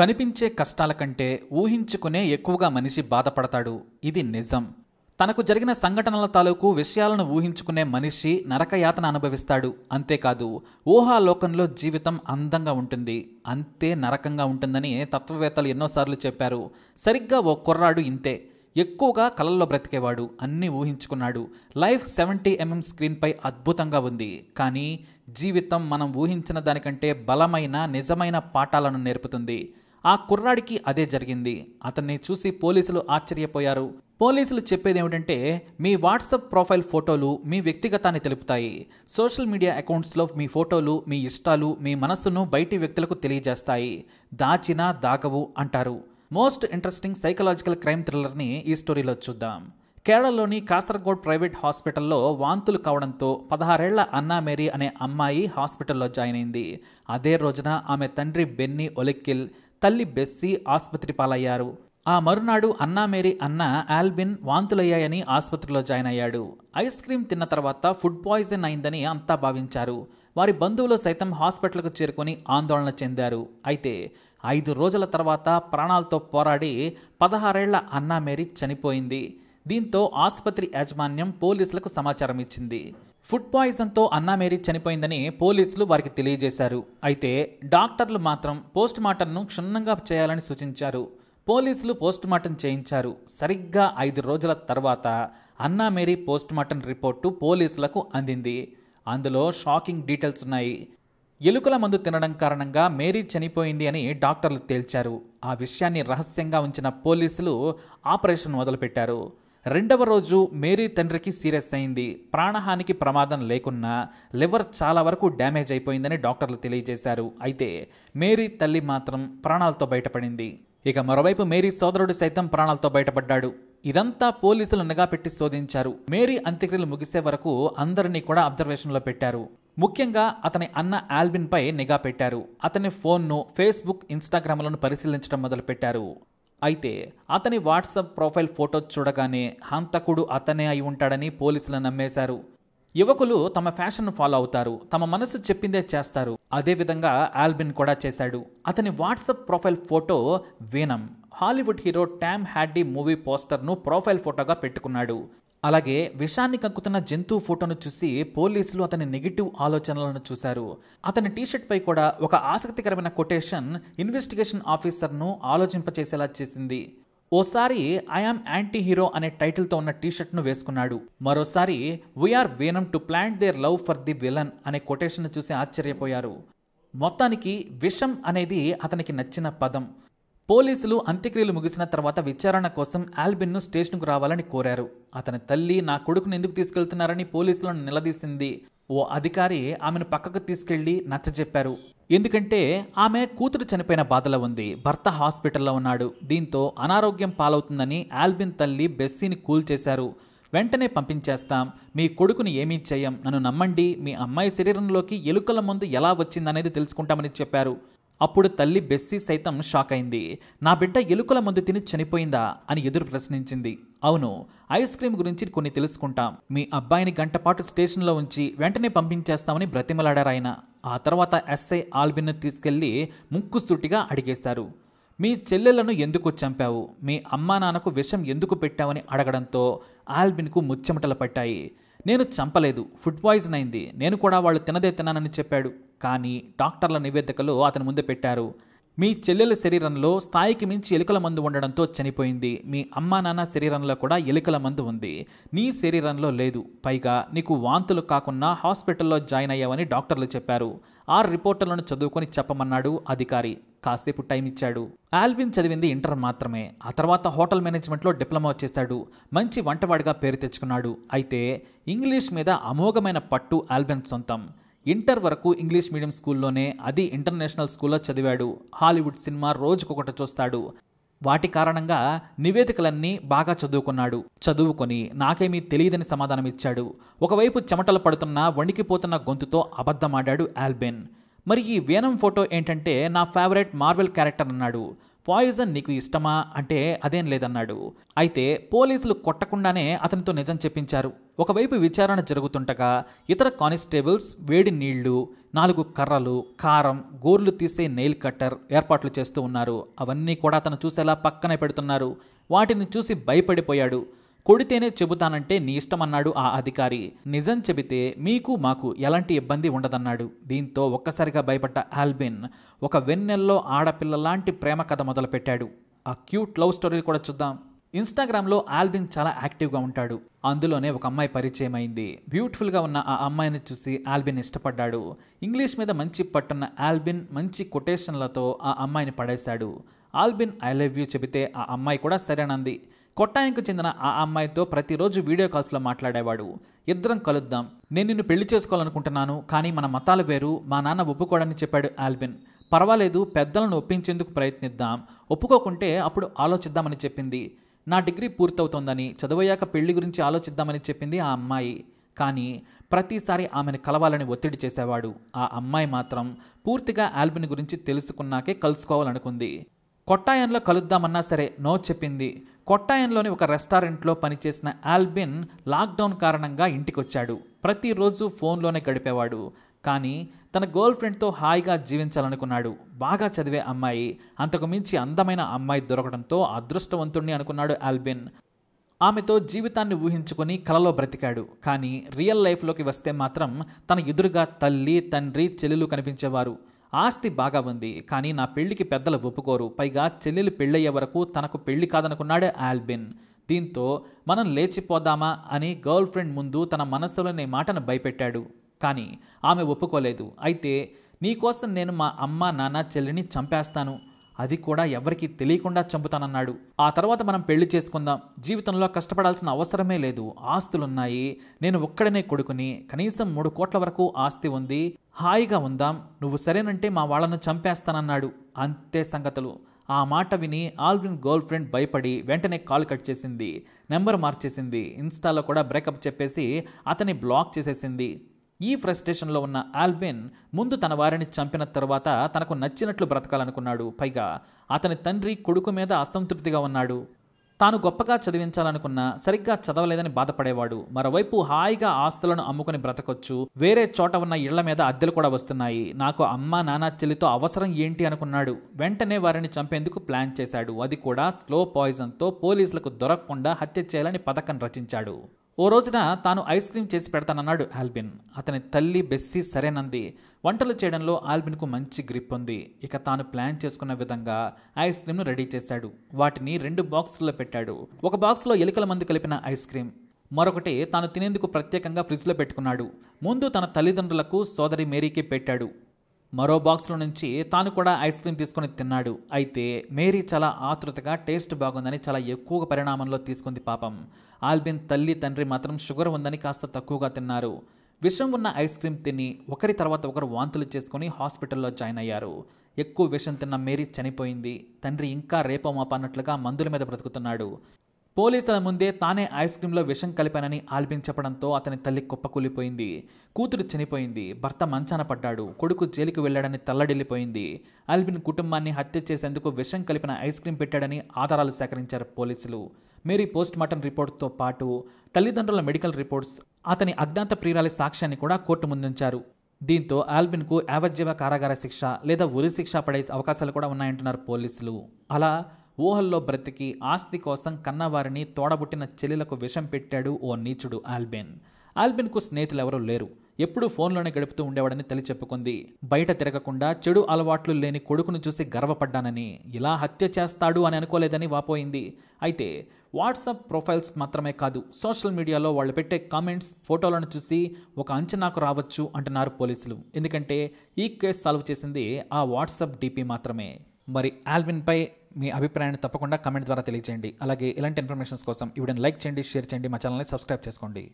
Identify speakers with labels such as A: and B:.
A: కనిపించే కష్టాల కంటే ఊహించుకునే ఎక్కువగా మనిషి బాధపడతాడు ఇది నిజం తనకు జరిగిన సంఘటనల తాలూకు విషయాలను ఊహించుకునే మనిషి నరకయాతన అనుభవిస్తాడు అంతేకాదు ఊహాలోకంలో జీవితం అందంగా ఉంటుంది అంతే నరకంగా ఉంటుందని తత్వవేత్తలు ఎన్నోసార్లు చెప్పారు సరిగ్గా ఓ కుర్రాడు ఇంతే ఎక్కువగా కలల్లో బ్రతికేవాడు అన్నీ ఊహించుకున్నాడు లైఫ్ సెవెంటీ ఎంఎం స్క్రీన్పై అద్భుతంగా ఉంది కానీ జీవితం మనం ఊహించిన దానికంటే బలమైన నిజమైన పాఠాలను నేర్పుతుంది ఆ కుర్రాడికి అదే జరిగింది అతన్ని చూసి పోలీసులు ఆశ్చర్యపోయారు పోలీసులు చెప్పేది ఏమిటంటే మీ వాట్సాప్ ప్రొఫైల్ ఫోటోలు మీ వ్యక్తిగతాన్ని తెలుపుతాయి సోషల్ మీడియా అకౌంట్స్లో మీ ఫోటోలు మీ ఇష్టాలు మీ మనస్సును బయటి వ్యక్తులకు తెలియజేస్తాయి దాచినా దాగవు అంటారు మోస్ట్ ఇంట్రెస్టింగ్ సైకలాజికల్ క్రైమ్ థ్రిల్లర్ని ఈ స్టోరీలో చూద్దాం కేరళలోని కాసర్గోడ్ ప్రైవేట్ హాస్పిటల్లో వాంతులు కావడంతో పదహారేళ్ల మేరీ అనే అమ్మాయి హాస్పిటల్లో జాయిన్ అయింది అదే రోజున ఆమె తండ్రి బెన్నీ ఒలిక్కిల్ తల్లి బెస్సీ ఆసుపత్రి పాలయ్యారు ఆ మరునాడు అన్నా మేరీ అన్న ఆల్బిన్ వాంతులయ్యాయని ఆసుపత్రిలో జాయిన్ అయ్యాడు ఐస్ క్రీమ్ తిన్న తర్వాత ఫుడ్ పాయిజన్ అయిందని అంతా భావించారు వారి బంధువులు సైతం హాస్పిటల్కు చేరుకొని ఆందోళన చెందారు అయితే ఐదు రోజుల తర్వాత ప్రాణాలతో పోరాడి పదహారేళ్ల మేరీ చనిపోయింది దీంతో ఆసుపత్రి యాజమాన్యం పోలీసులకు సమాచారం ఇచ్చింది ఫుడ్ పాయిజన్తో అన్నా మేరీ చనిపోయిందని పోలీసులు వారికి తెలియజేశారు అయితే డాక్టర్లు మాత్రం పోస్ట్ మార్టంను క్షుణ్ణంగా చేయాలని సూచించారు పోలీసులు పోస్ట్ మార్టం చేయించారు సరిగ్గా ఐదు రోజుల తర్వాత అన్నా పోస్ట్ మార్టం రిపోర్టు పోలీసులకు అందింది అందులో షాకింగ్ డీటెయిల్స్ ఉన్నాయి ఎలుకల మందు తినడం కారణంగా మేరీ చనిపోయింది అని డాక్టర్లు తేల్చారు ఆ విషయాన్ని రహస్యంగా ఉంచిన పోలీసులు ఆపరేషన్ మొదలుపెట్టారు రెండవ రోజు మేరీ తండ్రికి సీరియస్ అయింది ప్రాణహానికి ప్రమాదం లేకున్నా లివర్ చాలా వరకు డ్యామేజ్ అయిపోయిందని డాక్టర్లు తెలియజేశారు అయితే మేరీ తల్లి మాత్రం ప్రాణాలతో బయటపడింది ఇక మరోవైపు మేరీ సోదరుడు సైతం ప్రాణాలతో బయటపడ్డాడు ఇదంతా పోలీసులు నిఘా పెట్టి శోధించారు మేరీ అంత్యక్రియలు ముగిసే వరకు అందరినీ కూడా అబ్జర్వేషన్లో పెట్టారు ముఖ్యంగా అతని అన్న ఆల్బిన్పై నిఘా పెట్టారు అతని ఫోన్ను ఫేస్బుక్ ఇన్స్టాగ్రామ్లను పరిశీలించడం మొదలుపెట్టారు అయితే అతని వాట్సాప్ ప్రొఫైల్ ఫోటో చూడగానే హంతకుడు అతనే అయి ఉంటాడని పోలీసులు నమ్మేశారు యువకులు తమ ఫ్యాషన్ ఫాలో అవుతారు తమ మనసు చెప్పిందే చేస్తారు అదేవిధంగా ఆల్బిన్ కూడా చేశాడు అతని WhatsApp profile photo Venom Hollywood hero Tom Hardy movie పోస్టర్ను ప్రొఫైల్ ఫోటోగా పెట్టుకున్నాడు అలాగే విషాన్ని కక్కుతున్న జంతువు ఫోటోను చూసి పోలీసులు అతని నెగిటివ్ ఆలోచనలను చూశారు అతని టీషర్ట్ పై కూడా ఒక ఆసక్తికరమైన కొటేషన్ ఇన్వెస్టిగేషన్ ఆఫీసర్ను ఆలోచింపచేసేలా చేసింది ఓసారి ఐఆమ్ యాంటీ హీరో అనే టైటిల్తో ఉన్న టీషర్ట్ను వేసుకున్నాడు మరోసారి we are Venom to plant their love for the villain అనే కొటేషన్ చూసి ఆశ్చర్యపోయారు మొత్తానికి విషం అనేది అతనికి నచ్చిన పదం పోలీసులు అంత్యక్రియలు ముగిసిన తర్వాత విచారణ కోసం ఆల్బిన్ను స్టేషన్కు రావాలని కోరారు అతని తల్లి నా కొడుకును ఎందుకు తీసుకెళ్తున్నారని పోలీసులను నిలదీసింది ఓ అధికారి ఆమెను పక్కకు తీసుకెళ్లి నచ్చజెప్పారు ఎందుకంటే ఆమె కూతురు చనిపోయిన బాధలో ఉంది భర్త హాస్పిటల్లో ఉన్నాడు దీంతో అనారోగ్యం పాలవుతుందని ఆల్బిన్ తల్లి బెస్సీని కూల్ చేశారు వెంటనే పంపించేస్తాం మీ కొడుకుని ఏమీ చేయం నన్ను నమ్మండి మీ అమ్మాయి శరీరంలోకి ఎలుకల ముందు ఎలా వచ్చిందనేది తెలుసుకుంటామని చెప్పారు అప్పుడు తల్లి బెస్సీ సైతం షాక్ అయింది నా బిడ్డ ఎలుకల మందు తిని చనిపోయిందా అని ఎదురు ప్రశ్నించింది అవును ఐస్ క్రీమ్ గురించి కొన్ని తెలుసుకుంటాం మీ అబ్బాయిని గంటపాటు స్టేషన్లో ఉంచి వెంటనే పంపించేస్తామని బ్రతిమలాడారాయన ఆ తర్వాత ఎస్ఐ ఆల్బిన్ తీసుకెళ్లి ముక్కుసూటిగా అడిగేశారు మీ చెల్లెలను ఎందుకు చంపావు మీ అమ్మా నాన్నకు విషం ఎందుకు పెట్టావని అడగడంతో ఆల్బిన్కు ముచ్చెమటలు పట్టాయి నేను చంపలేదు ఫుడ్ పాయిజన్ అయింది నేను కూడా వాళ్ళు తినదే తిన్నానని చెప్పాడు కానీ డాక్టర్ల నివేదికలో అతని ముందు పెట్టారు మీ చెల్లెల శరీరంలో స్థాయికి మించి ఎలుకల మందు ఉండడంతో చనిపోయింది మీ అమ్మా నాన్న శరీరంలో కూడా ఎలుకల మందు ఉంది నీ శరీరంలో లేదు పైగా నీకు వాంతులు కాకుండా హాస్పిటల్లో జాయిన్ అయ్యావని డాక్టర్లు చెప్పారు ఆ రిపోర్టులను చదువుకొని చెప్పమన్నాడు అధికారి కాసేపు టైం ఇచ్చాడు ఆల్విన్ చదివింది ఇంటర్ మాత్రమే ఆ తర్వాత హోటల్ మేనేజ్మెంట్లో డిప్లొమా చేశాడు మంచి వంటవాడిగా పేరు తెచ్చుకున్నాడు అయితే ఇంగ్లీష్ మీద అమోఘమైన పట్టు ఆల్విన్ సొంతం ఇంటర్ వరకు ఇంగ్లీష్ మీడియం స్కూల్లోనే అది ఇంటర్నేషనల్ స్కూల్లో చదివాడు హాలీవుడ్ సినిమా రోజుకొకటి చూస్తాడు వాటి కారణంగా నివేదికలన్నీ బాగా చదువుకున్నాడు చదువుకొని నాకేమీ తెలియదని సమాధానమిచ్చాడు ఒకవైపు చెమటలు పడుతున్న వణికిపోతున్న గొంతుతో అబద్ధమాడాడు ఆల్బెన్ మరి ఈ వేనం ఫోటో ఏంటంటే నా ఫేవరెట్ మార్వెల్ క్యారెక్టర్ అన్నాడు పాయిజన్ నీకు ఇష్టమా అంటే అదేం లేదన్నాడు అయితే పోలీసులు కొట్టకుండానే అతనితో నిజం చెప్పించారు ఒకవైపు విచారణ జరుగుతుండగా ఇతర కానిస్టేబుల్స్ వేడి నీళ్లు నాలుగు కర్రలు కారం గోర్లు తీసే నెయిల్ కట్టర్ ఏర్పాట్లు చేస్తూ ఉన్నారు అవన్నీ కూడా అతను చూసేలా పక్కనే పెడుతున్నారు వాటిని చూసి భయపడిపోయాడు కొడితేనే చెబుతానంటే నీ ఇష్టమన్నాడు ఆ అధికారి నిజం చెబితే మీకు మాకు ఎలాంటి ఇబ్బంది ఉండదన్నాడు దీంతో ఒక్కసారిగా భయపడ్డ ఆల్బిన్ ఒక వెన్నెల్లో ఆడపిల్ల లాంటి ప్రేమ కథ మొదలుపెట్టాడు ఆ క్యూట్ లవ్ స్టోరీ కూడా చూద్దాం ఇన్స్టాగ్రామ్లో ఆల్బిన్ చాలా యాక్టివ్గా ఉంటాడు అందులోనే ఒక అమ్మాయి పరిచయం అయింది బ్యూటిఫుల్గా ఉన్న ఆ అమ్మాయిని చూసి ఆల్బిన్ ఇష్టపడ్డాడు ఇంగ్లీష్ మీద మంచి పట్టున్న ఆల్బిన్ మంచి కొటేషన్లతో ఆ అమ్మాయిని పడేశాడు ఆల్బిన్ ఐ లవ్ యూ చెబితే ఆ అమ్మాయి కూడా సరేనంది కొట్టాయంకు చెందిన ఆ అమ్మాయితో ప్రతిరోజు వీడియో కాల్స్లో మాట్లాడేవాడు ఇద్దరం కలుద్దాం నేను నిన్ను పెళ్లి చేసుకోవాలనుకుంటున్నాను కానీ మన మతాలు వేరు మా నాన్న ఒప్పుకోడని చెప్పాడు ఆల్బిన్ పర్వాలేదు పెద్దలను ఒప్పించేందుకు ప్రయత్నిద్దాం ఒప్పుకోకుంటే అప్పుడు ఆలోచిద్దామని చెప్పింది నా డిగ్రీ పూర్తవుతోందని చదువయ్యాక పెళ్లి గురించి ఆలోచిద్దామని చెప్పింది ఆ అమ్మాయి కానీ ప్రతిసారి ఆమెను కలవాలని ఒత్తిడి చేసేవాడు ఆ అమ్మాయి మాత్రం పూర్తిగా ఆల్బిన్ గురించి తెలుసుకున్నాకే కలుసుకోవాలనుకుంది కొట్టాయంలో కలుద్దామన్నా సరే నో చెప్పింది కొట్టాయంలోని ఒక రెస్టారెంట్లో పనిచేసిన ఆల్బిన్ లాక్డౌన్ కారణంగా ఇంటికొచ్చాడు ప్రతిరోజు ఫోన్లోనే గడిపేవాడు కానీ తన గర్ల్ ఫ్రెండ్తో హాయిగా జీవించాలనుకున్నాడు బాగా చదివే అమ్మాయి అంతకు మించి అందమైన అమ్మాయి దొరకడంతో అదృష్టవంతుణ్ణి అనుకున్నాడు ఆల్బిన్ ఆమెతో జీవితాన్ని ఊహించుకొని కలలో బ్రతికాడు కానీ రియల్ లైఫ్లోకి వస్తే మాత్రం తన ఎదురుగా తల్లి తండ్రి చెల్లెలు కనిపించేవారు ఆస్తి బాగా ఉంది కానీ నా పెళ్లికి పెద్దలు ఒప్పుకోరు పైగా చెల్లెలు పెళ్ళయ్యే వరకు తనకు పెళ్లి కాదనుకున్నాడు ఆల్బిన్ దీంతో మనం లేచిపోదామా అని గర్ల్ ఫ్రెండ్ ముందు తన మనస్సులోనే మాటను భయపెట్టాడు కానీ ఆమె ఒప్పుకోలేదు అయితే నీకోసం నేను మా అమ్మ నాన్న చెల్లిని చంపేస్తాను అది కూడా ఎవరికీ తెలియకుండా చంపుతానన్నాడు ఆ తర్వాత మనం పెళ్లి చేసుకుందాం జీవితంలో కష్టపడాల్సిన అవసరమే లేదు ఆస్తులున్నాయి నేను ఒక్కడనే కొడుకుని కనీసం మూడు కోట్ల వరకు ఆస్తి ఉంది హాయిగా ఉందాం నువ్వు సరేనంటే మా వాళ్లను చంపేస్తానన్నాడు అంతే సంగతులు ఆ మాట విని ఆల్విన్ గర్ల్ ఫ్రెండ్ భయపడి వెంటనే కాల్ కట్ చేసింది నెంబర్ మార్చేసింది ఇన్స్టాలో కూడా బ్రేకప్ చెప్పేసి అతని బ్లాక్ చేసేసింది ఈ ఫ్రస్ట్రేషన్లో ఉన్న ఆల్బిన్ ముందు తన వారిని చంపిన తర్వాత తనకు నచ్చినట్లు బ్రతకాలనుకున్నాడు పైగా అతని తండ్రి కొడుకు మీద అసంతృప్తిగా ఉన్నాడు తాను గొప్పగా చదివించాలనుకున్న సరిగ్గా చదవలేదని బాధపడేవాడు మరోవైపు హాయిగా ఆస్తులను అమ్ముకుని బ్రతకొచ్చు వేరే చోట ఉన్న ఇళ్ల మీద అద్దెలు కూడా వస్తున్నాయి నాకు అమ్మ నాన్న చెల్లితో అవసరం ఏంటి అనుకున్నాడు వెంటనే వారిని చంపేందుకు ప్లాన్ చేశాడు అది కూడా స్లో పాయిజన్తో పోలీసులకు దొరకకుండా హత్య చేయాలని పథకం రచించాడు ఓ రోజున తాను ఐస్ క్రీమ్ చేసి పెడతానన్నాడు ఆల్బిన్ అతని తల్లి బెస్సీ సరేనంది వంటలు చేయడంలో ఆల్బిన్కు మంచి గ్రిప్ ఉంది ఇక తాను ప్లాన్ చేసుకున్న విధంగా ఐస్ క్రీమ్ను రెడీ చేశాడు వాటిని రెండు బాక్సుల్లో పెట్టాడు ఒక బాక్స్లో ఎలుకల మందు కలిపిన ఐస్ క్రీమ్ మరొకటి తాను తినేందుకు ప్రత్యేకంగా ఫ్రిడ్జ్లో పెట్టుకున్నాడు ముందు తన తల్లిదండ్రులకు సోదరి మేరీకి పెట్టాడు మరో బాక్స్లో నుంచి తాను కూడా ఐస్ క్రీమ్ తీసుకొని తిన్నాడు అయితే మేరీ చాలా ఆతృతగా టేస్ట్ బాగుందని చాలా ఎక్కువ పరిణామంలో తీసుకుంది పాపం ఆల్బిన్ తల్లి తండ్రి మాత్రం షుగర్ ఉందని కాస్త తక్కువగా తిన్నారు విషం ఉన్న ఐస్ క్రీమ్ తిని ఒకరి తర్వాత ఒకరు వాంతులు చేసుకుని హాస్పిటల్లో జాయిన్ అయ్యారు ఎక్కువ విషం తిన్న మేరీ చనిపోయింది తండ్రి ఇంకా రేపమాపన్నట్లుగా మందుల మీద బ్రతుకుతున్నాడు పోలీసుల ముందే తానే ఐస్ క్రీంలో విషం కలిపానని ఆల్బిన్ చెప్పడంతో అతని తల్లి కుప్పకూలిపోయింది కూతురు చనిపోయింది భర్త మంచాన పడ్డాడు కొడుకు జైలుకు వెళ్ళాడని తల్లడిల్లిపోయింది ఆల్బిన్ కుటుంబాన్ని హత్య చేసేందుకు విషం కలిపిన ఐస్ క్రీం పెట్టాడని ఆధారాలు సేకరించారు పోలీసులు మేరీ పోస్ట్ మార్టం రిపోర్ట్తో పాటు తల్లిదండ్రుల మెడికల్ రిపోర్ట్స్ అతని అజ్ఞాత ప్రియురాలి సాక్ష్యాన్ని కూడా కోర్టు ముందుంచారు దీంతో ఆల్బిన్కు యావజ్జీవ కారాగార శిక్ష లేదా ఉరి శిక్ష పడే అవకాశాలు కూడా ఉన్నాయంటున్నారు పోలీసులు అలా ఊహల్లో బ్రతికి ఆస్తి కోసం కన్నవారిని తోడబుట్టిన చెల్లెలకు విషం పెట్టాడు ఓ నీచుడు ఆల్బెన్ ఆల్బెన్కు స్నేహితులెవరూ లేరు ఎప్పుడూ ఫోన్లోనే గడుపుతూ ఉండేవాడని తల్లి చెప్పుకుంది బయట తిరగకుండా చెడు అలవాట్లు లేని కొడుకును చూసి గర్వపడ్డానని ఇలా హత్య చేస్తాడు అని అనుకోలేదని వాపోయింది అయితే వాట్సాప్ ప్రొఫైల్స్ మాత్రమే కాదు సోషల్ మీడియాలో వాళ్ళు పెట్టే కామెంట్స్ ఫోటోలను చూసి ఒక అంచనాకు రావచ్చు అంటున్నారు పోలీసులు ఎందుకంటే ఈ కేసు సాల్వ్ చేసింది ఆ వాట్సాప్ డీపీ మాత్రమే మరి ఆల్విన్పై మీ అభిప్రాయాన్ని తప్పకుండా కమెంట్ ద్వారా తెలియజేయండి అలాగే ఇలాంటి ఇన్ఫర్మేషన్స్ కోసం ఈ లైక్ చేయండి షేర్ చేయండి మా ఛానల్ని సబ్స్క్రైబ్ చేసుకోండి